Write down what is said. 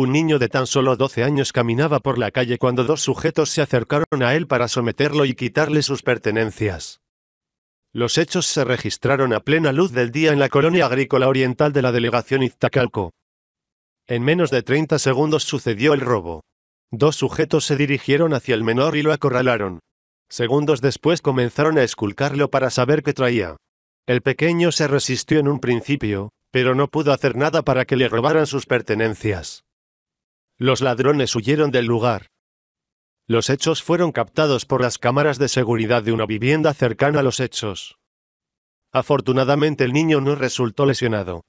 Un niño de tan solo 12 años caminaba por la calle cuando dos sujetos se acercaron a él para someterlo y quitarle sus pertenencias. Los hechos se registraron a plena luz del día en la colonia agrícola oriental de la delegación Iztacalco. En menos de 30 segundos sucedió el robo. Dos sujetos se dirigieron hacia el menor y lo acorralaron. Segundos después comenzaron a esculcarlo para saber qué traía. El pequeño se resistió en un principio, pero no pudo hacer nada para que le robaran sus pertenencias. Los ladrones huyeron del lugar. Los hechos fueron captados por las cámaras de seguridad de una vivienda cercana a los hechos. Afortunadamente el niño no resultó lesionado.